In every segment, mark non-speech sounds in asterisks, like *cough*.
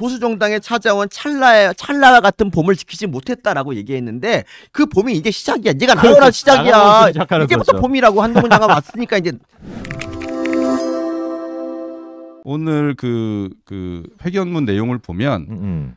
보수 정당에 찾아온 찰나의 찰나와 같은 봄을 지키지 못했다라고 얘기했는데 그 봄이 이제 시작이야. 얘가 나오라 그렇죠. 시작이야. 이제부터 거죠. 봄이라고 한동훈 장관 왔으니까 이제 오늘 그그 그 회견문 내용을 보면 음, 음.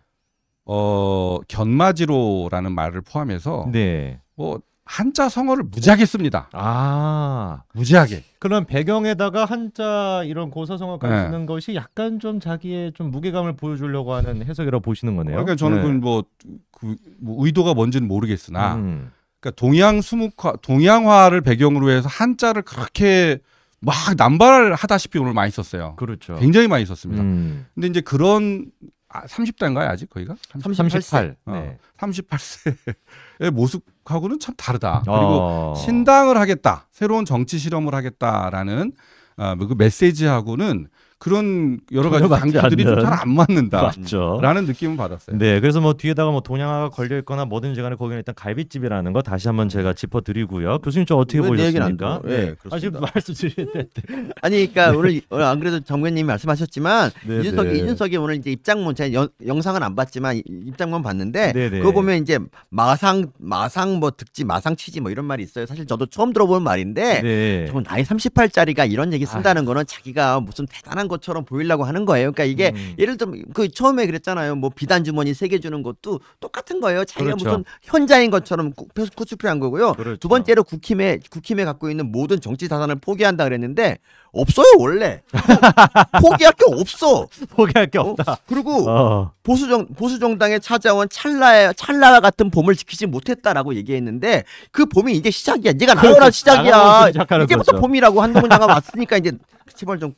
어 견마지로라는 말을 포함해서 네. 뭐 한자 성어를 무지하게 씁니다. 아. 무지하게. 그런 배경에다가 한자 이런 고사성어까지 네. 쓰는 것이 약간 좀 자기의 좀 무게감을 보여주려고 하는 해석이라고 보시는 거네요. 그러니까 저는 네. 뭐, 그, 뭐 의도가 뭔지는 모르겠으나 음. 그러니까 동양 수묵화 동양화를 배경으로 해서 한자를 그렇게 막 남발하다시피 오늘 많이 썼어요. 그렇죠. 굉장히 많이 썼습니다. 음. 근데 이제 그런 아, 30대인가요 아직 거기가? 38. 38. 어, 네. 38세의 모습하고는 참 다르다. 아. 그리고 신당을 하겠다, 새로운 정치 실험을 하겠다라는 어, 그 메시지하고는 그런 여러 가지 장치들이 잘 안 맞는다. 맞죠. 라는 느낌을 받았어요. 네, 그래서 뭐 뒤에다가 뭐 동양화가 걸려 있거나 뭐든지 간에 거기는 일단 갈비집이라는 거 다시 한번 제가 짚어 드리고요. 교수님 저 어떻게 보셨습니까? 네, 예, 네, 그렇습니다. 아, *laughs* 말씀드리는데. 아니, 그러니까 네. 오늘, 오늘 안 그래도 정변님이 말씀하셨지만 네 이준석이 네. 이준석이 오늘 이제 입장문 제가 여, 영상은 안 봤지만 입장문 봤는데 네네. 그거 보면 이제 마상 마상 뭐 득지 마상 치지 뭐 이런 말이 있어요. 사실 저도 처음 들어보 말인데 네. 나이 38짜리가 이런 얘기 쓴다는 아 거는 자기가 무슨 대단한 것처럼 보이려고 하는 거예요. 그러니까 이게 음. 예를 들면 그 처음에 그랬잖아요. 뭐 비단 주머니 세개 주는 것도 똑같은 거예요. 자기가 그렇죠. 무슨 현자인 것처럼 코스프레한 거고요. 그렇죠. 두 번째로 국힘에 국힘에 갖고 있는 모든 정치 자산을 포기한다 그랬는데 없어요 원래 *laughs* 포기할 게 없어 포기할 게 어? 없다 어, 그리고 어. 보수정 보수정당에 찾아온 찰나의 찰나와 같은 봄을 지키지 못했다라고 얘기했는데 그 봄이 이제 시작이야 네가 그렇죠. 나와라 시작이야 이제부터 봄이라고 한동훈 장관 왔으니까 이제 제발 좀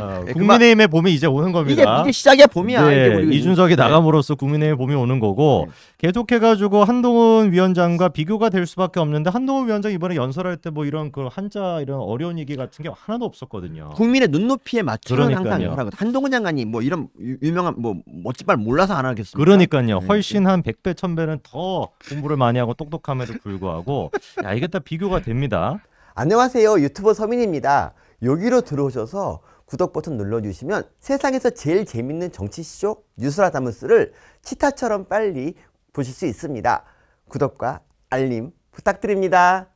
어, 예, 국민의힘의 봄이 이제 오는 겁니다. 이게, 이게 시작의 봄이야. 네, 이게 이준석이 네. 나감으로써 국민의힘 봄이 오는 거고 네. 계속해가지고 한동훈 위원장과 비교가 될 수밖에 없는데 한동훈 위원장 이번에 연설할 때 뭐 이런 그 한자 이런 어려운 얘기 같은 게 하나도 없었거든요. 국민의 눈높이에 맞추는 항상 연설고 한동훈 장관이 뭐 이런 유명한 뭐 멋지발 몰라서 안 하겠습니까? 그러니까요. 네. 훨씬 한 100배 1000배는 더 공부를 많이 하고 똑똑함에도 불구하고 야 이게 다 비교가 됩니다. 안녕하세요. 유튜버 서민입니다. 여기로 들어오셔서 구독 버튼 눌러주시면 세상에서 제일 재밌는 정치 쇼 뉴스라다무스를 치타처럼 빨리 보실 수 있습니다. 구독과 알림 부탁드립니다.